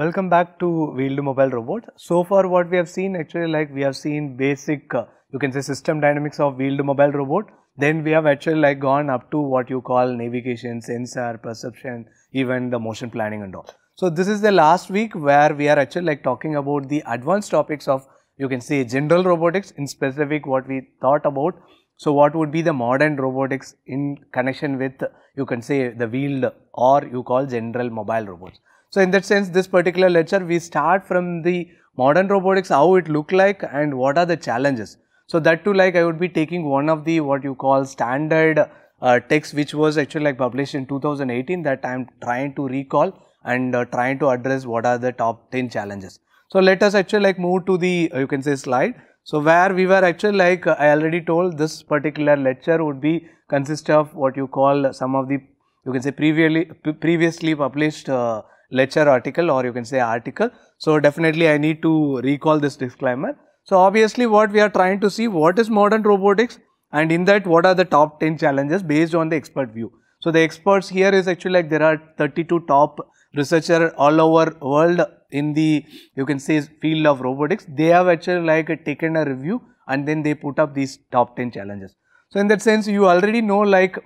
Welcome back to Wheeled Mobile Robot. So far what we have seen actually like we have seen basic uh, you can say system dynamics of Wheeled Mobile Robot. Then we have actually like gone up to what you call navigation, sensor, perception, even the motion planning and all. So this is the last week where we are actually like talking about the advanced topics of you can say general robotics in specific what we thought about. So what would be the modern robotics in connection with you can say the wheeled or you call general mobile robots. So, in that sense this particular lecture we start from the modern robotics, how it look like and what are the challenges. So, that too like I would be taking one of the what you call standard uh, text which was actually like published in 2018 that I am trying to recall and uh, trying to address what are the top 10 challenges. So, let us actually like move to the uh, you can say slide. So, where we were actually like uh, I already told this particular lecture would be consist of what you call some of the you can say previously previously published uh, lecture article or you can say article. So, definitely I need to recall this disclaimer. So, obviously what we are trying to see what is modern robotics and in that what are the top 10 challenges based on the expert view. So, the experts here is actually like there are 32 top researcher all over world in the you can say field of robotics. They have actually like taken a review and then they put up these top 10 challenges. So, in that sense you already know like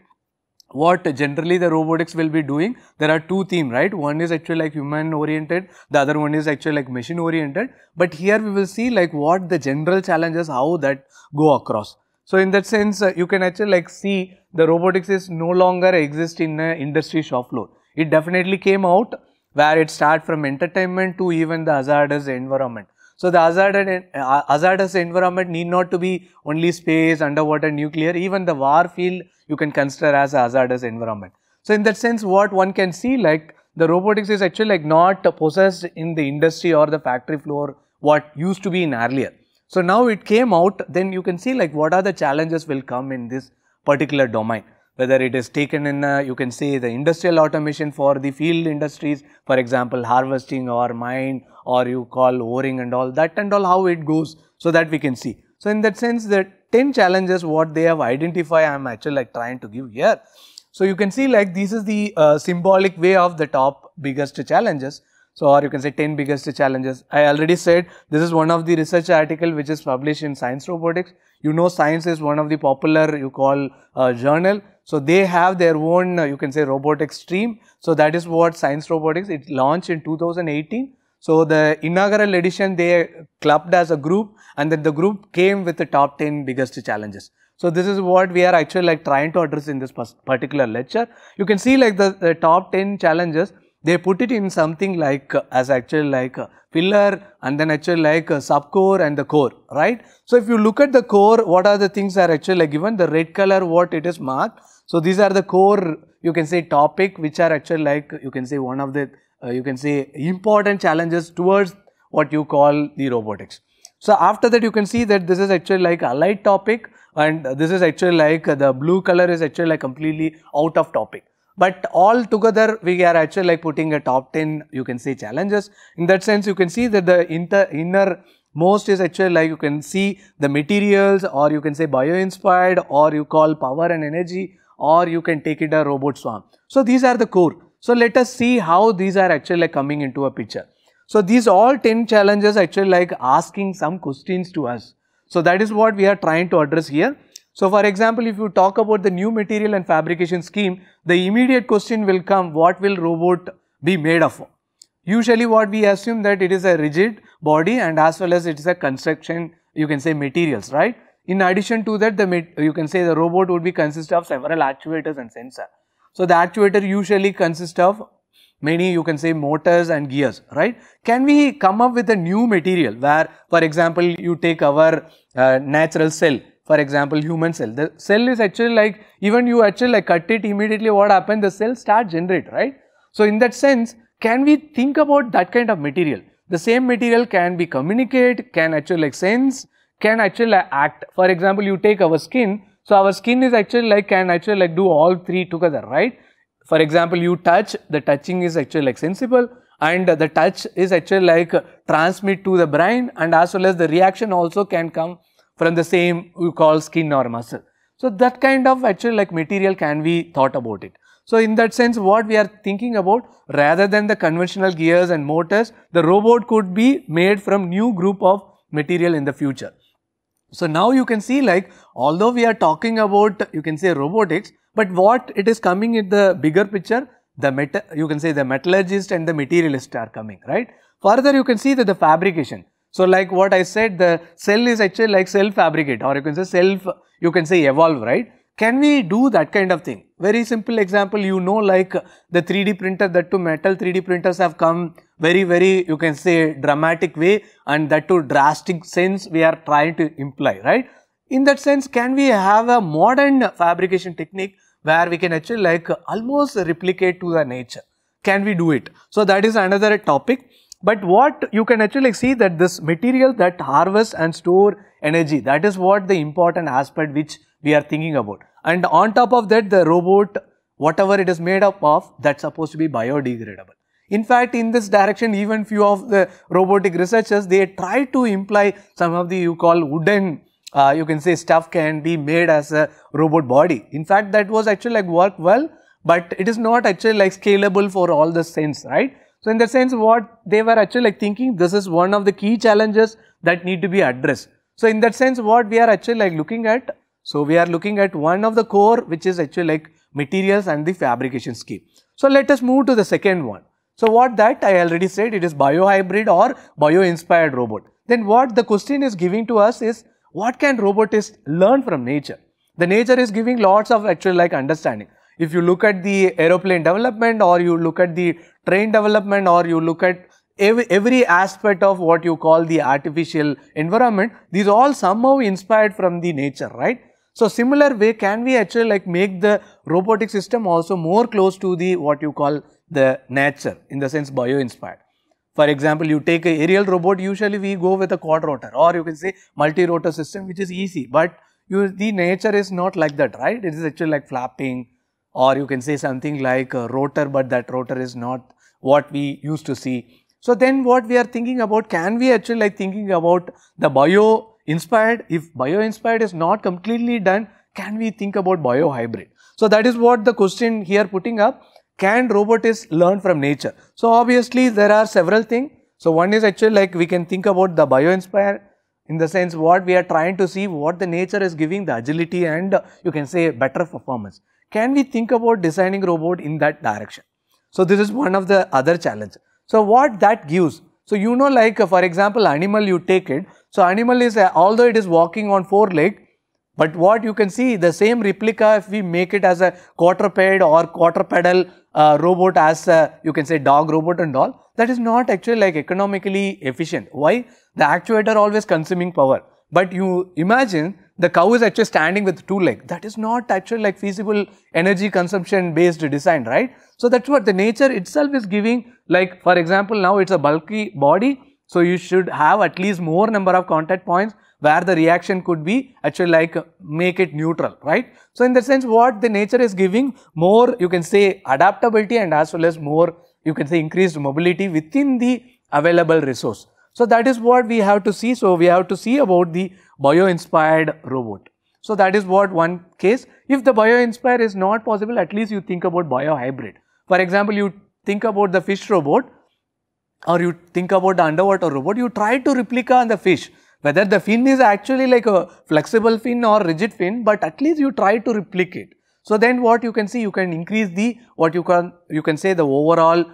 what generally the robotics will be doing, there are two themes, right? One is actually like human oriented, the other one is actually like machine oriented. But here we will see like what the general challenges, how that go across. So in that sense, uh, you can actually like see the robotics is no longer exist in the industry shop floor. It definitely came out where it start from entertainment to even the hazardous environment. So the uh, hazardous, environment need not to be only space, underwater, nuclear, even the war field you can consider as a hazardous environment. So in that sense what one can see like the robotics is actually like not possessed in the industry or the factory floor what used to be in earlier. So now it came out then you can see like what are the challenges will come in this particular domain whether it is taken in, uh, you can say the industrial automation for the field industries, for example, harvesting or mine or you call oaring and all that and all how it goes so that we can see. So, in that sense the 10 challenges what they have identified I am actually like trying to give here. So, you can see like this is the uh, symbolic way of the top biggest challenges. So, or you can say 10 biggest challenges. I already said this is one of the research article which is published in Science Robotics. You know science is one of the popular you call uh, journal. So they have their own, uh, you can say, robotics stream. So that is what Science Robotics, it launched in 2018. So the inaugural edition, they clubbed as a group and then the group came with the top 10 biggest challenges. So this is what we are actually like trying to address in this particular lecture. You can see like the, the top 10 challenges, they put it in something like uh, as actually like pillar uh, and then actually like sub uh, subcore and the core, right? So if you look at the core, what are the things are actually like given the red color what it is marked so, these are the core you can say topic which are actually like you can say one of the uh, you can say important challenges towards what you call the robotics. So, after that you can see that this is actually like a light topic and this is actually like the blue color is actually like completely out of topic. But all together we are actually like putting a top 10 you can say challenges. In that sense you can see that the inter, inner most is actually like you can see the materials or you can say bio inspired or you call power and energy or you can take it a robot swarm. So these are the core. So let us see how these are actually like coming into a picture. So these all 10 challenges actually like asking some questions to us. So that is what we are trying to address here. So for example, if you talk about the new material and fabrication scheme, the immediate question will come, what will robot be made of? Usually what we assume that it is a rigid body and as well as it is a construction, you can say materials, right? In addition to that, the you can say the robot would be consist of several actuators and sensor. So, the actuator usually consists of many you can say motors and gears, right. Can we come up with a new material where for example, you take our uh, natural cell, for example, human cell. The cell is actually like even you actually like cut it immediately what happened? the cell start generate, right. So, in that sense can we think about that kind of material? The same material can be communicate, can actually like sense can actually like act. For example, you take our skin. So our skin is actually like can actually like do all three together, right? For example, you touch, the touching is actually like sensible and the touch is actually like transmit to the brain and as well as the reaction also can come from the same we call skin or muscle. So that kind of actually like material can be thought about it. So in that sense what we are thinking about rather than the conventional gears and motors the robot could be made from new group of material in the future. So now you can see like although we are talking about you can say robotics, but what it is coming in the bigger picture, the meta you can say the metallurgist and the materialist are coming, right? Further you can see that the fabrication. So like what I said, the cell is actually like self fabricate or you can say self, you can say evolve, right? Can we do that kind of thing? Very simple example, you know like the 3D printer that to metal 3D printers have come very, very, you can say, dramatic way and that to drastic sense we are trying to imply, right? In that sense, can we have a modern fabrication technique where we can actually like almost replicate to the nature? Can we do it? So, that is another topic. But what you can actually see that this material that harvest and store energy, that is what the important aspect which we are thinking about. And on top of that, the robot, whatever it is made up of, that's supposed to be biodegradable. In fact, in this direction, even few of the robotic researchers, they try to imply some of the you call wooden uh, you can say stuff can be made as a robot body. In fact, that was actually like work well, but it is not actually like scalable for all the sense, right? So, in the sense what they were actually like thinking, this is one of the key challenges that need to be addressed. So, in that sense what we are actually like looking at, so we are looking at one of the core which is actually like materials and the fabrication scheme. So, let us move to the second one. So what that I already said it biohybrid or bio-inspired robot. Then what the question is giving to us is what can robotists learn from nature? The nature is giving lots of actual like understanding. If you look at the aeroplane development or you look at the train development or you look at every aspect of what you call the artificial environment, these all somehow inspired from the nature, right? So, similar way can we actually like make the robotic system also more close to the what you call the nature in the sense bio-inspired. For example, you take a aerial robot, usually we go with a quad rotor or you can say multi-rotor system which is easy, but you, the nature is not like that, right? It is actually like flapping or you can say something like a rotor, but that rotor is not what we used to see. So, then what we are thinking about, can we actually like thinking about the bio-inspired, if bio-inspired is not completely done, can we think about bio-hybrid? So, that is what the question here putting up can robot is from nature? So obviously there are several things. So one is actually like we can think about the bio-inspire in the sense what we are trying to see what the nature is giving the agility and you can say better performance. Can we think about designing robot in that direction? So this is one of the other challenge. So what that gives? So you know like for example animal you take it. So animal is uh, although it is walking on four leg but what you can see the same replica if we make it as a quadruped or quadrupedal uh, robot as uh, you can say dog robot and all that is not actually like economically efficient. Why? The actuator always consuming power. But you imagine the cow is actually standing with two legs. That is not actually like feasible energy consumption based design, right? So that's what the nature itself is giving. Like for example, now it's a bulky body. So you should have at least more number of contact points where the reaction could be actually like make it neutral, right? So, in that sense what the nature is giving more you can say adaptability and as well as more you can say increased mobility within the available resource. So, that is what we have to see. So, we have to see about the bio-inspired robot. So, that is what one case. If the bio-inspired is not possible, at least you think about bio-hybrid. For example, you think about the fish robot or you think about the underwater robot, you try to replica on the fish whether the fin is actually like a flexible fin or rigid fin, but at least you try to replicate. So then what you can see, you can increase the what you can you can say the overall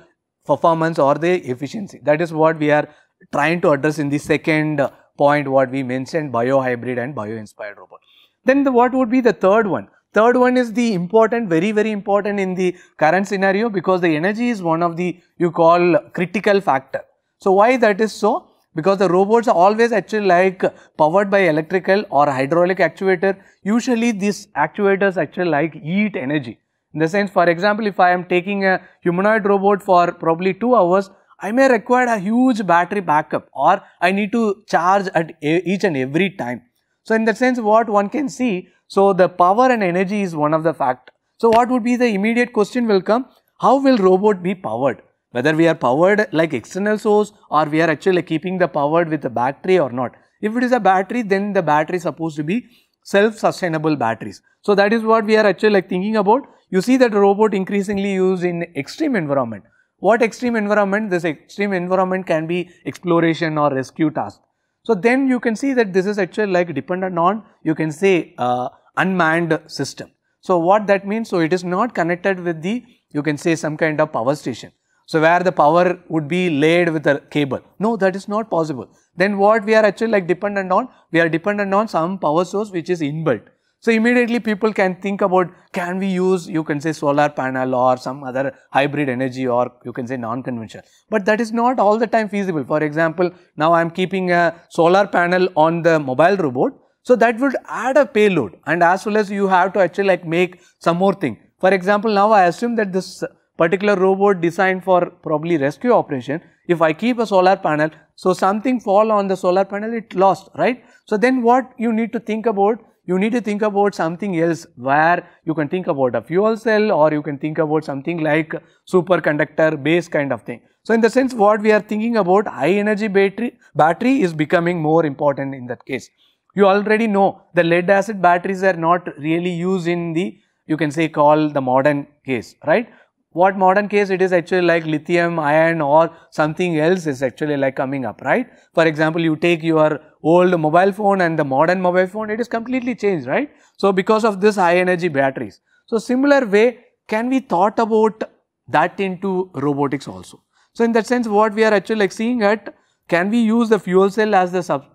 performance or the efficiency. That is what we are trying to address in the second point what we mentioned biohybrid and bio-inspired robot. Then the, what would be the third one? Third one is the important, very very important in the current scenario because the energy is one of the you call critical factor. So why that is so? because the robots are always actually like powered by electrical or hydraulic actuator. Usually these actuators actually like heat energy. In the sense, for example, if I am taking a humanoid robot for probably 2 hours, I may require a huge battery backup or I need to charge at each and every time. So, in that sense, what one can see, so the power and energy is one of the fact. So, what would be the immediate question will come, how will robot be powered? whether we are powered like external source or we are actually keeping the powered with a battery or not. If it is a battery, then the battery is supposed to be self-sustainable batteries. So that is what we are actually like thinking about. You see that robot increasingly used in extreme environment. What extreme environment? This extreme environment can be exploration or rescue task. So then you can see that this is actually like dependent on, you can say uh, unmanned system. So what that means? So it is not connected with the, you can say some kind of power station. So, where the power would be laid with a cable. No, that is not possible. Then what we are actually like dependent on? We are dependent on some power source which is inbuilt. So, immediately people can think about can we use you can say solar panel or some other hybrid energy or you can say non-conventional. But that is not all the time feasible. For example, now I am keeping a solar panel on the mobile robot. So, that would add a payload and as well as you have to actually like make some more thing. For example, now I assume that this particular robot designed for probably rescue operation, if I keep a solar panel, so something fall on the solar panel, it lost, right? So then what you need to think about? You need to think about something else where you can think about a fuel cell or you can think about something like superconductor base kind of thing. So in the sense what we are thinking about high energy battery, battery is becoming more important in that case. You already know the lead acid batteries are not really used in the you can say call the modern case, right? what modern case it is actually like lithium ion or something else is actually like coming up, right? For example, you take your old mobile phone and the modern mobile phone, it is completely changed, right? So, because of this high energy batteries. So, similar way can we thought about that into robotics also. So, in that sense what we are actually like seeing at can we use the fuel cell as the sub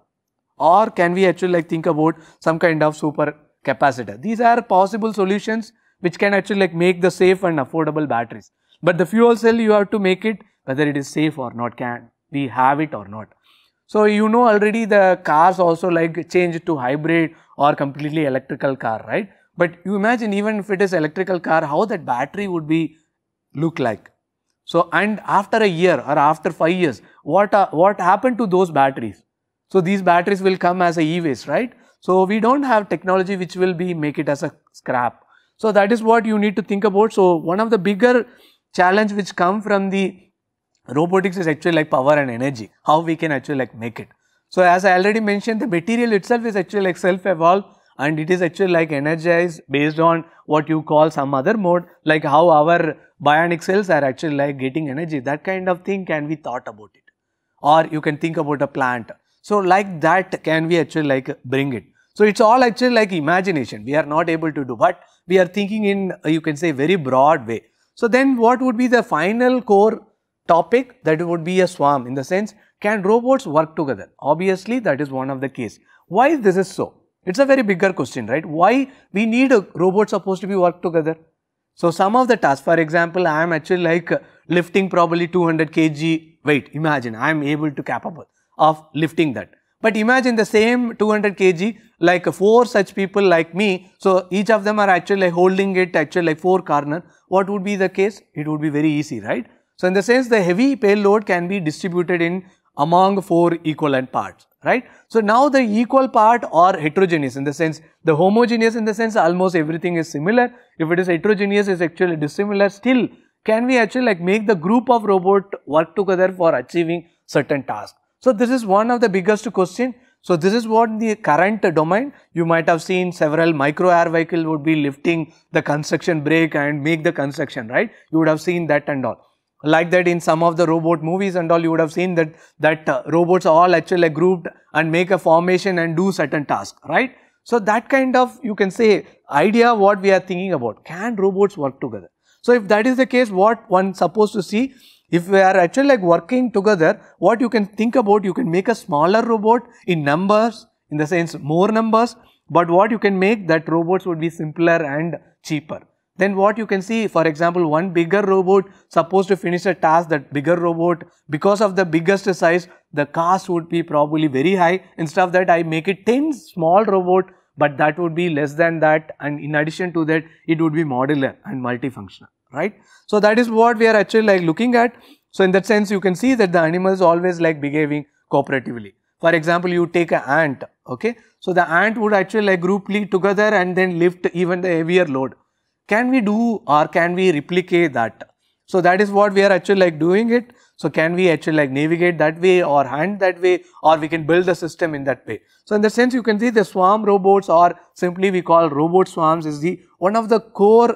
or can we actually like think about some kind of super capacitor. These are possible solutions which can actually like make the safe and affordable batteries. But the fuel cell you have to make it whether it is safe or not can we have it or not. So you know already the cars also like change to hybrid or completely electrical car right. But you imagine even if it is electrical car how that battery would be look like. So and after a year or after 5 years what, what happened to those batteries. So these batteries will come as a e-waste right. So we don't have technology which will be make it as a scrap so, that is what you need to think about. So, one of the bigger challenge which come from the robotics is actually like power and energy, how we can actually like make it. So, as I already mentioned the material itself is actually like self evolve and it is actually like energized based on what you call some other mode like how our bionic cells are actually like getting energy that kind of thing can be thought about it or you can think about a plant. So, like that can we actually like bring it. So, it is all actually like imagination we are not able to do but we are thinking in uh, you can say very broad way. So then what would be the final core topic that would be a swarm in the sense can robots work together? Obviously that is one of the case. Why this is so? It's a very bigger question, right? Why we need a uh, robot supposed to be work together? So some of the tasks, for example, I am actually like uh, lifting probably 200 kg weight. Imagine I am able to capable of lifting that. But imagine the same 200 kg, like four such people like me. So each of them are actually holding it actually like four corner. What would be the case? It would be very easy, right? So in the sense the heavy payload can be distributed in among four equivalent parts, right? So now the equal part or heterogeneous in the sense, the homogeneous in the sense almost everything is similar. If it is heterogeneous, is actually dissimilar. Still, can we actually like make the group of robot work together for achieving certain task? So, this is one of the biggest question. So, this is what the current domain you might have seen several micro air vehicle would be lifting the construction brake and make the construction right you would have seen that and all like that in some of the robot movies and all you would have seen that that uh, robots all actually grouped and make a formation and do certain task right so that kind of you can say idea what we are thinking about can robots work together so if that is the case what one supposed to see if we are actually like working together, what you can think about, you can make a smaller robot in numbers, in the sense more numbers, but what you can make that robots would be simpler and cheaper. Then what you can see, for example, one bigger robot supposed to finish a task, that bigger robot, because of the biggest size, the cost would be probably very high. Instead of that, I make it 10 small robot, but that would be less than that. And in addition to that, it would be modular and multifunctional right. So, that is what we are actually like looking at. So, in that sense you can see that the animals always like behaving cooperatively. For example, you take an ant, okay. So, the ant would actually like grouply together and then lift even the heavier load. Can we do or can we replicate that? So, that is what we are actually like doing it. So, can we actually like navigate that way or hand that way or we can build the system in that way. So, in the sense you can see the swarm robots or simply we call robot swarms is the one of the core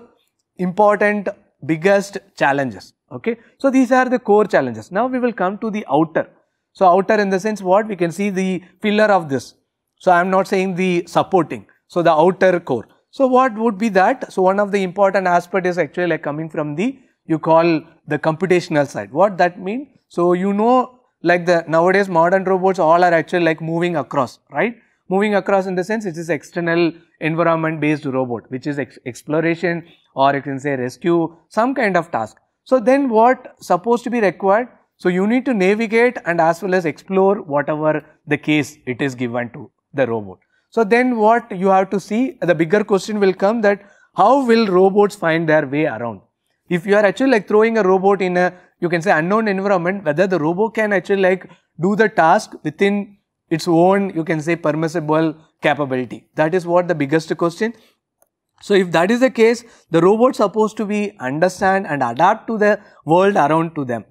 important biggest challenges. Okay. So, these are the core challenges. Now, we will come to the outer. So, outer in the sense what we can see the pillar of this. So, I am not saying the supporting. So, the outer core. So, what would be that? So, one of the important aspect is actually like coming from the you call the computational side. What that mean? So, you know like the nowadays modern robots all are actually like moving across, right? moving across in the sense it is external environment based robot which is ex exploration or you can say rescue some kind of task. So, then what supposed to be required? So, you need to navigate and as well as explore whatever the case it is given to the robot. So, then what you have to see the bigger question will come that how will robots find their way around? If you are actually like throwing a robot in a you can say unknown environment whether the robot can actually like do the task within its own, you can say, permissible capability. That is what the biggest question. So if that is the case, the robot supposed to be understand and adapt to the world around to them.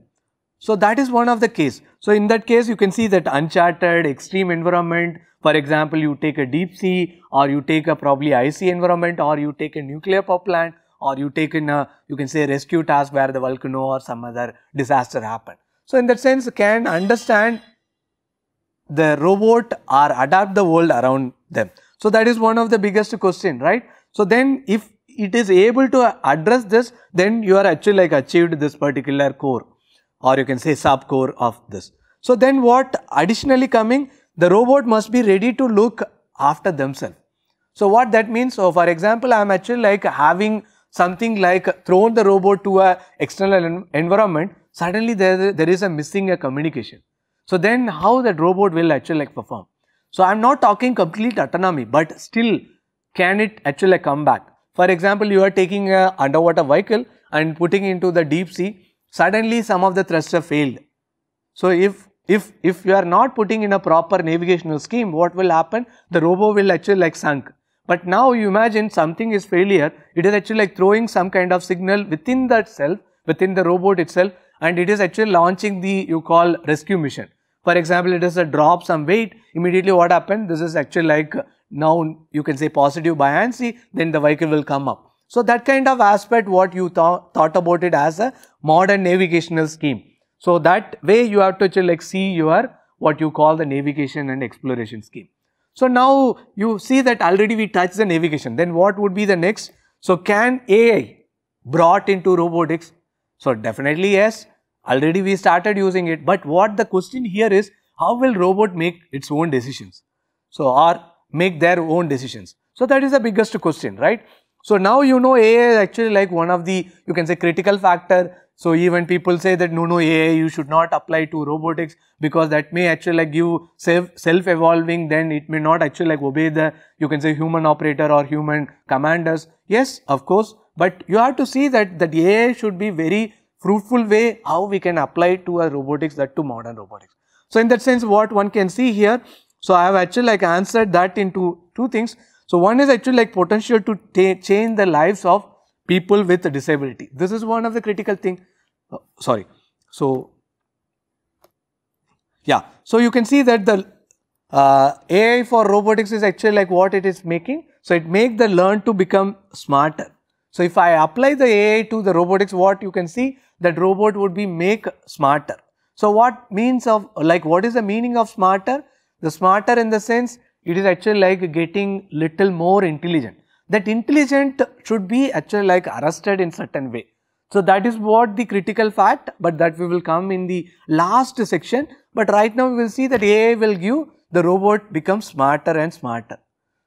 So that is one of the case. So in that case, you can see that uncharted, extreme environment, for example, you take a deep sea or you take a probably icy environment or you take a nuclear power plant or you take in a, you can say rescue task where the volcano or some other disaster happened. So in that sense, can understand the robot or adapt the world around them. So that is one of the biggest question, right? So then if it is able to address this, then you are actually like achieved this particular core or you can say sub core of this. So then what additionally coming, the robot must be ready to look after themselves. So what that means, so for example, I am actually like having something like thrown the robot to a external environment, suddenly there, there is a missing a communication. So then how that robot will actually like perform? So I'm not talking complete autonomy, but still can it actually like come back? For example, you are taking a underwater vehicle and putting into the deep sea, suddenly some of the thrusters failed. So if if if you are not putting in a proper navigational scheme, what will happen? The robot will actually like sunk. But now you imagine something is failure, it is actually like throwing some kind of signal within that self, within the robot itself, and it is actually launching the you call rescue mission for example, it is a drop some weight, immediately what happened? This is actually like uh, now you can say positive buoyancy, then the vehicle will come up. So that kind of aspect what you th thought about it as a modern navigational scheme. So that way you have to like see your what you call the navigation and exploration scheme. So now you see that already we touched the navigation, then what would be the next? So can AI brought into robotics? So definitely yes, Already we started using it, but what the question here is, how will robot make its own decisions? So, or make their own decisions. So, that is the biggest question, right? So, now you know AI is actually like one of the, you can say critical factor. So, even people say that no, no AI you should not apply to robotics because that may actually like give self-evolving then it may not actually like obey the, you can say human operator or human commanders. Yes, of course, but you have to see that, that AI should be very fruitful way how we can apply to a robotics that to modern robotics. So in that sense what one can see here, so I have actually like answered that into two things. So one is actually like potential to change the lives of people with disability. This is one of the critical thing, oh, sorry. So yeah, so you can see that the uh, AI for robotics is actually like what it is making. So it make the learn to become smarter. So if I apply the AI to the robotics, what you can see that robot would be make smarter. So what means of like what is the meaning of smarter? The smarter in the sense it is actually like getting little more intelligent. That intelligent should be actually like arrested in certain way. So that is what the critical fact but that we will come in the last section but right now we will see that AI will give the robot becomes smarter and smarter.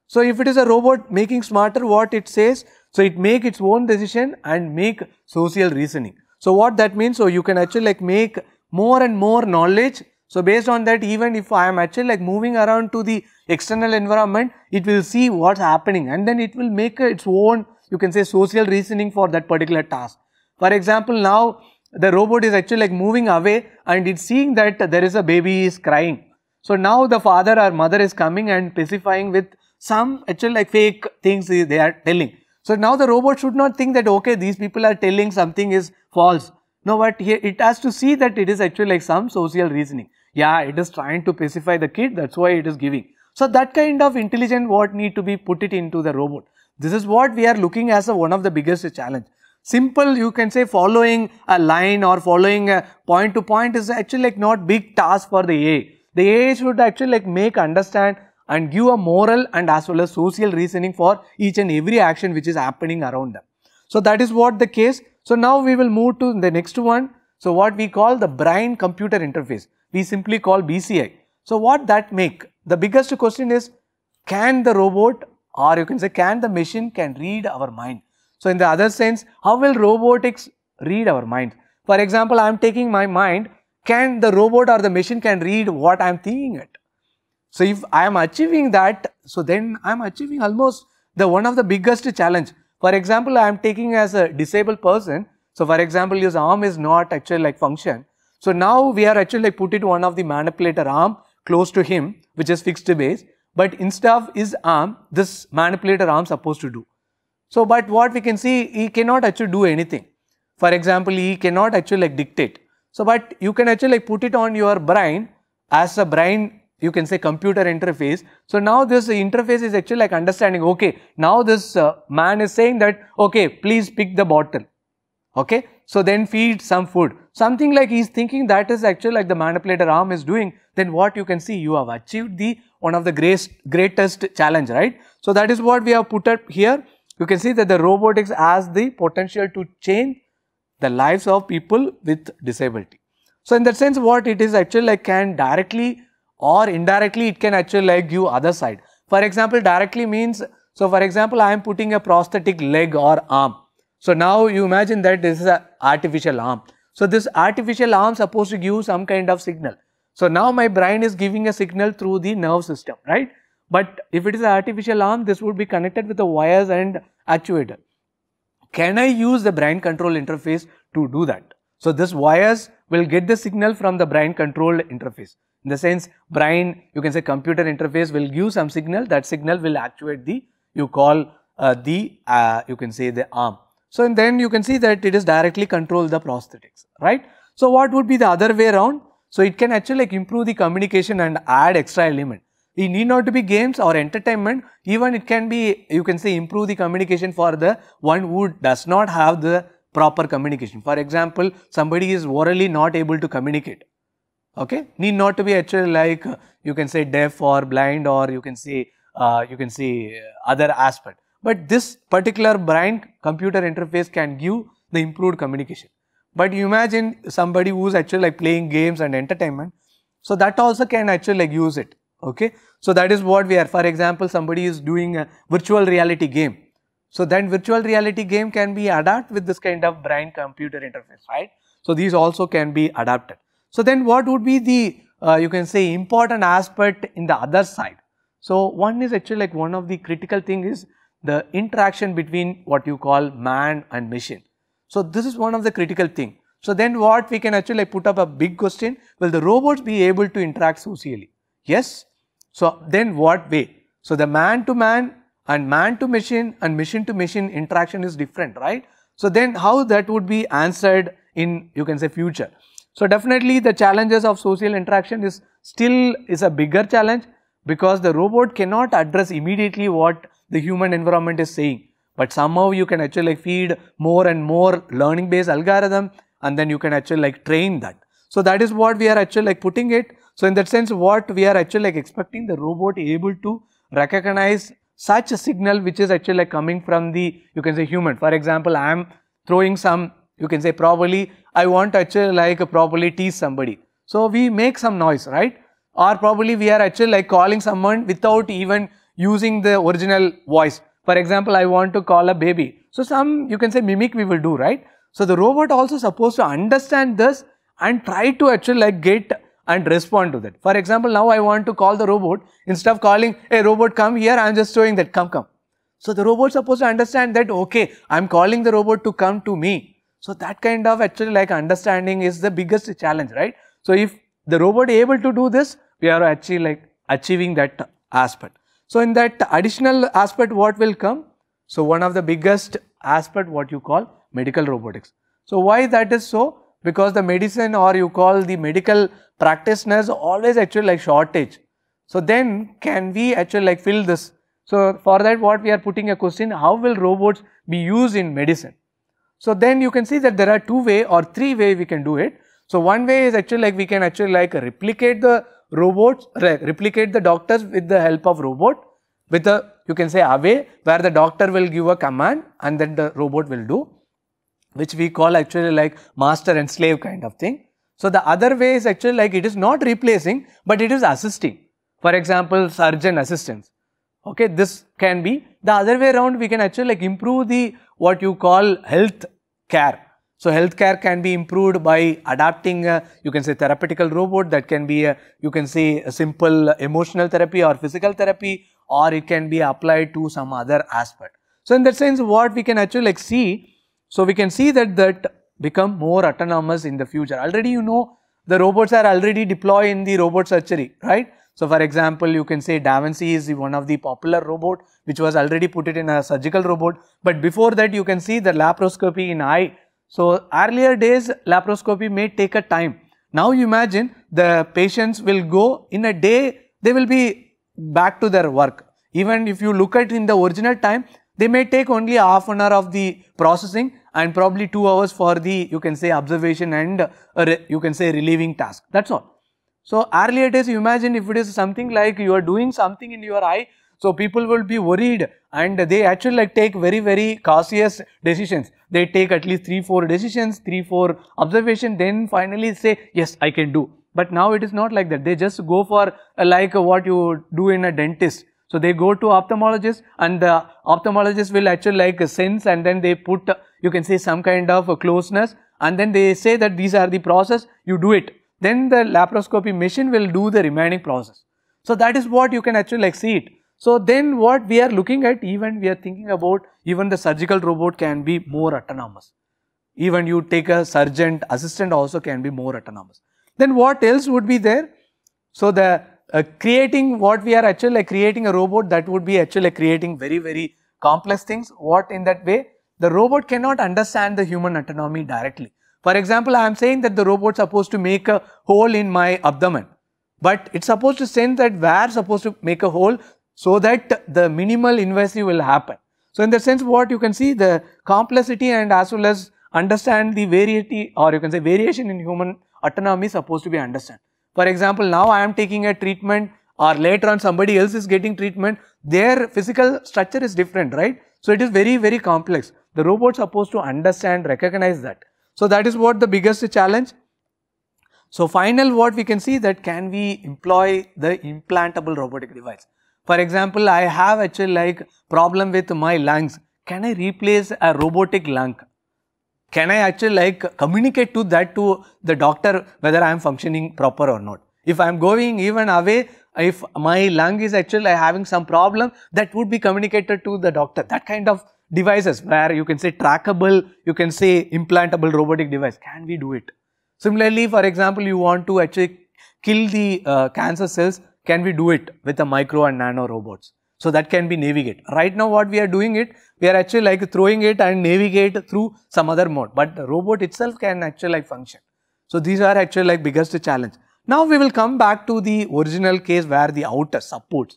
So if it is a robot making smarter what it says so it make its own decision and make social reasoning. So, what that means, so you can actually like make more and more knowledge. So, based on that even if I am actually like moving around to the external environment, it will see what's happening and then it will make its own you can say social reasoning for that particular task. For example, now the robot is actually like moving away and it's seeing that there is a baby is crying. So, now the father or mother is coming and pacifying with some actually like fake things they are telling. So, now the robot should not think that okay these people are telling something is false. Now what here it has to see that it is actually like some social reasoning. Yeah, it is trying to pacify the kid, that's why it is giving. So that kind of intelligent what need to be put it into the robot. This is what we are looking as a, one of the biggest challenge. Simple you can say following a line or following a point to point is actually like not big task for the AI. The AI should actually like make understand and give a moral and as well as social reasoning for each and every action which is happening around them. So that is what the case. So now we will move to the next one. So what we call the brain computer interface, we simply call BCI. So what that make? The biggest question is can the robot or you can say can the machine can read our mind. So in the other sense, how will robotics read our mind? For example, I am taking my mind, can the robot or the machine can read what I am thinking it? So if I am achieving that, so then I am achieving almost the one of the biggest challenge for example, I am taking as a disabled person. So for example, his arm is not actually like function. So now we are actually like put it one of the manipulator arm close to him, which is fixed to base. But instead of his arm, this manipulator arm supposed to do. So but what we can see, he cannot actually do anything. For example, he cannot actually like dictate. So but you can actually like put it on your brain as a brain you can say computer interface. So now this interface is actually like understanding, okay, now this uh, man is saying that, okay, please pick the bottle. Okay, so then feed some food. Something like he's thinking that is actually like the manipulator arm is doing, then what you can see, you have achieved the one of the greatest, greatest challenge, right? So that is what we have put up here. You can see that the robotics has the potential to change the lives of people with disability. So in that sense, what it is actually like can directly or indirectly it can actually like you other side. For example, directly means, so for example, I am putting a prosthetic leg or arm. So now you imagine that this is an artificial arm. So this artificial arm supposed to give some kind of signal. So now my brain is giving a signal through the nerve system, right? But if it is an artificial arm, this would be connected with the wires and actuator. Can I use the brain control interface to do that? So this wires will get the signal from the brain control interface. In the sense, brain, you can say computer interface will give some signal, that signal will actuate the, you call uh, the, uh, you can say the arm. So, and then you can see that it is directly control the prosthetics, right. So, what would be the other way around? So, it can actually like improve the communication and add extra element. It need not to be games or entertainment, even it can be, you can say improve the communication for the one who does not have the proper communication. For example, somebody is orally not able to communicate okay need not to be actually like uh, you can say deaf or blind or you can say uh, you can see uh, other aspect but this particular brain computer interface can give the improved communication but you imagine somebody who's actually like playing games and entertainment so that also can actually like use it okay so that is what we are for example somebody is doing a virtual reality game so then virtual reality game can be adapted with this kind of brain computer interface right so these also can be adapted so then what would be the uh, you can say important aspect in the other side. So one is actually like one of the critical thing is the interaction between what you call man and machine. So this is one of the critical thing. So then what we can actually like put up a big question, will the robots be able to interact socially? Yes. So then what way? So the man to man and man to machine and machine to machine interaction is different, right? So then how that would be answered in you can say future. So definitely the challenges of social interaction is still is a bigger challenge because the robot cannot address immediately what the human environment is saying. But somehow you can actually like feed more and more learning based algorithm and then you can actually like train that. So that is what we are actually like putting it. So in that sense what we are actually like expecting the robot able to recognize such a signal which is actually like coming from the you can say human. For example, I am throwing some you can say probably I want to actually like probably tease somebody. So we make some noise, right? Or probably we are actually like calling someone without even using the original voice. For example, I want to call a baby. So some you can say mimic we will do, right? So the robot also supposed to understand this and try to actually like get and respond to that. For example, now I want to call the robot instead of calling, hey robot come here, I am just showing that come come. So the robot supposed to understand that okay, I am calling the robot to come to me. So that kind of actually like understanding is the biggest challenge, right? So if the robot able to do this, we are actually like achieving that aspect. So in that additional aspect, what will come? So one of the biggest aspect, what you call medical robotics. So why that is so? Because the medicine or you call the medical practitioners always actually like shortage. So then can we actually like fill this? So for that what we are putting a question, how will robots be used in medicine? So, then you can see that there are two way or three way we can do it. So, one way is actually like we can actually like replicate the robots, replicate the doctors with the help of robot with a you can say away where the doctor will give a command and then the robot will do which we call actually like master and slave kind of thing. So, the other way is actually like it is not replacing but it is assisting. For example, surgeon assistance okay this can be the other way around we can actually like improve the what you call health care so healthcare can be improved by adapting, you can say therapeutical robot that can be, a, you can say a simple emotional therapy or physical therapy or it can be applied to some other aspect. So in that sense what we can actually like see, so we can see that that become more autonomous in the future. Already you know the robots are already deployed in the robot surgery, right? So for example, you can say Da Vinci is one of the popular robot which was already put it in a surgical robot. But before that you can see the laparoscopy in eye. So earlier days laparoscopy may take a time. Now you imagine the patients will go in a day they will be back to their work. Even if you look at in the original time they may take only half an hour of the processing and probably 2 hours for the you can say observation and uh, you can say relieving task that's all so earlier days you imagine if it is something like you are doing something in your eye, so people will be worried and they actually like take very very cautious decisions. They take at least 3-4 decisions, 3-4 observation then finally say yes I can do. But now it is not like that, they just go for uh, like uh, what you do in a dentist. So they go to ophthalmologist and the ophthalmologist will actually like sense and then they put you can say some kind of closeness and then they say that these are the process you do it then the laparoscopy machine will do the remaining process. So that is what you can actually like see it. So then what we are looking at even we are thinking about even the surgical robot can be more autonomous. Even you take a surgeon assistant also can be more autonomous. Then what else would be there? So the uh, creating what we are actually like creating a robot that would be actually like creating very very complex things. What in that way? The robot cannot understand the human autonomy directly. For example, I am saying that the robot is supposed to make a hole in my abdomen, but it's supposed to sense that where supposed to make a hole so that the minimal invasive will happen. So, in the sense what you can see the complexity and as well as understand the variety or you can say variation in human autonomy is supposed to be understood. For example, now I am taking a treatment or later on somebody else is getting treatment, their physical structure is different, right? So, it is very, very complex. The robot is supposed to understand, recognize that. So, that is what the biggest challenge. So, final what we can see that can we employ the implantable robotic device. For example, I have actually like problem with my lungs. Can I replace a robotic lung? Can I actually like communicate to that to the doctor whether I am functioning proper or not? If I am going even away, if my lung is actually having some problem, that would be communicated to the doctor. That kind of devices where you can say trackable, you can say implantable robotic device. Can we do it? Similarly, for example, you want to actually kill the uh, cancer cells, can we do it with the micro and nano robots? So that can be navigate. Right now what we are doing it, we are actually like throwing it and navigate through some other mode. But the robot itself can actually like function. So these are actually like biggest challenge. Now we will come back to the original case where the outer supports.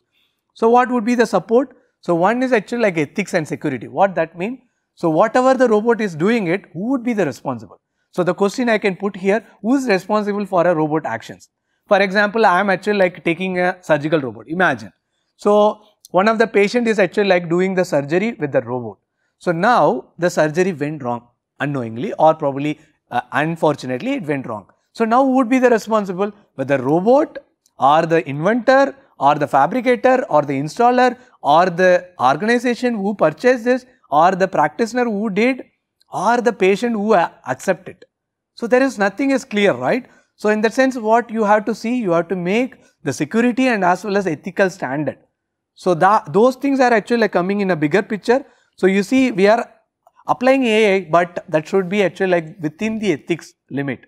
So what would be the support? So, one is actually like ethics and security. What that mean? So, whatever the robot is doing it, who would be the responsible? So, the question I can put here, who is responsible for a robot actions? For example, I am actually like taking a surgical robot, imagine. So, one of the patient is actually like doing the surgery with the robot. So, now the surgery went wrong unknowingly or probably uh, unfortunately it went wrong. So, now who would be the responsible? Whether robot or the inventor or the fabricator or the installer or the organization who purchased this or the practitioner who did or the patient who accepted. So, there is nothing is clear, right. So, in that sense what you have to see, you have to make the security and as well as ethical standard. So, those things are actually coming in a bigger picture. So, you see we are applying AI, but that should be actually like within the ethics limit.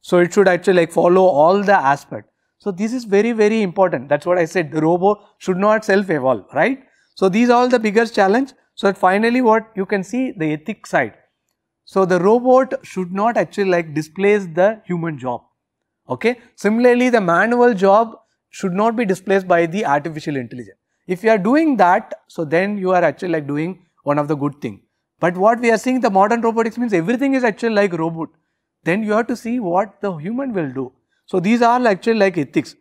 So, it should actually like follow all the aspect. So, this is very very important that is what I said the robot should not self evolve right. So, these are all the biggest challenge. So, that finally what you can see the ethic side. So, the robot should not actually like displace the human job okay. Similarly, the manual job should not be displaced by the artificial intelligence. If you are doing that, so then you are actually like doing one of the good thing. But what we are seeing the modern robotics means everything is actually like robot. Then you have to see what the human will do. So, these are actually like ethics.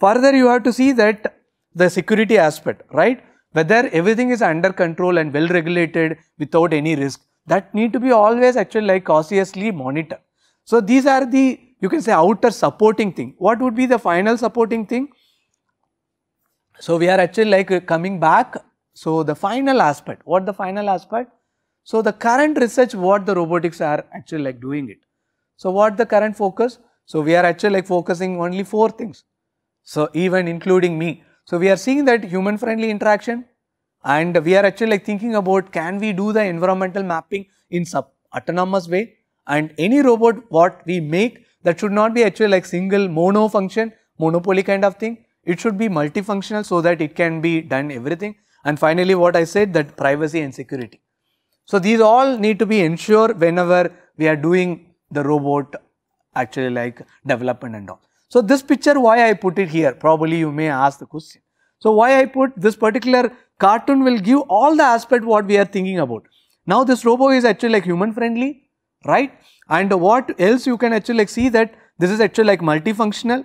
Further, you have to see that the security aspect, right? Whether everything is under control and well regulated without any risk, that need to be always actually like cautiously monitored. So, these are the you can say outer supporting thing. What would be the final supporting thing? So, we are actually like coming back. So, the final aspect, what the final aspect? So, the current research what the robotics are actually like doing it. So, what the current focus? So, we are actually like focusing only four things. So, even including me. So, we are seeing that human friendly interaction and we are actually like thinking about can we do the environmental mapping in sub autonomous way and any robot what we make that should not be actually like single mono function monopoly kind of thing. It should be multifunctional so that it can be done everything and finally what I said that privacy and security. So, these all need to be ensured whenever we are doing the robot actually like development and all. So this picture, why I put it here? Probably you may ask the question. So why I put this particular cartoon will give all the aspect what we are thinking about. Now this robo is actually like human friendly, right? And what else you can actually like see that this is actually like multifunctional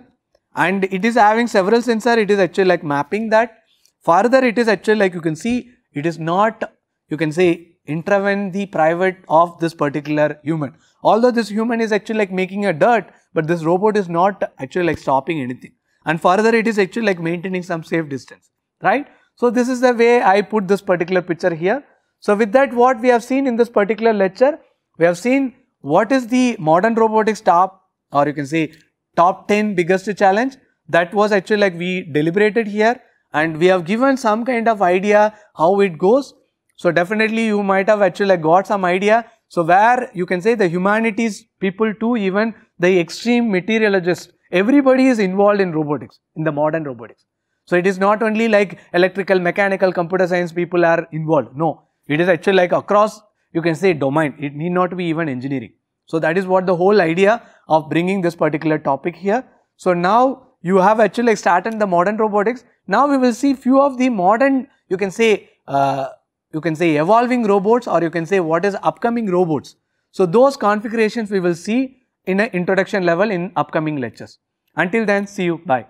and it is having several sensor. It is actually like mapping that. Further, it is actually like you can see it is not, you can say intervene the private of this particular human. Although this human is actually like making a dirt, but this robot is not actually like stopping anything. And further, it is actually like maintaining some safe distance, right? So, this is the way I put this particular picture here. So, with that what we have seen in this particular lecture, we have seen what is the modern robotics top or you can say top 10 biggest challenge that was actually like we deliberated here and we have given some kind of idea how it goes. So, definitely you might have actually like got some idea so where you can say the humanities people too, even the extreme materialists, everybody is involved in robotics, in the modern robotics. So it is not only like electrical, mechanical, computer science people are involved. No, it is actually like across, you can say domain. It need not be even engineering. So that is what the whole idea of bringing this particular topic here. So now you have actually started the modern robotics. Now we will see few of the modern, you can say, uh, you can say evolving robots or you can say what is upcoming robots. So those configurations we will see in an introduction level in upcoming lectures. Until then, see you. Bye.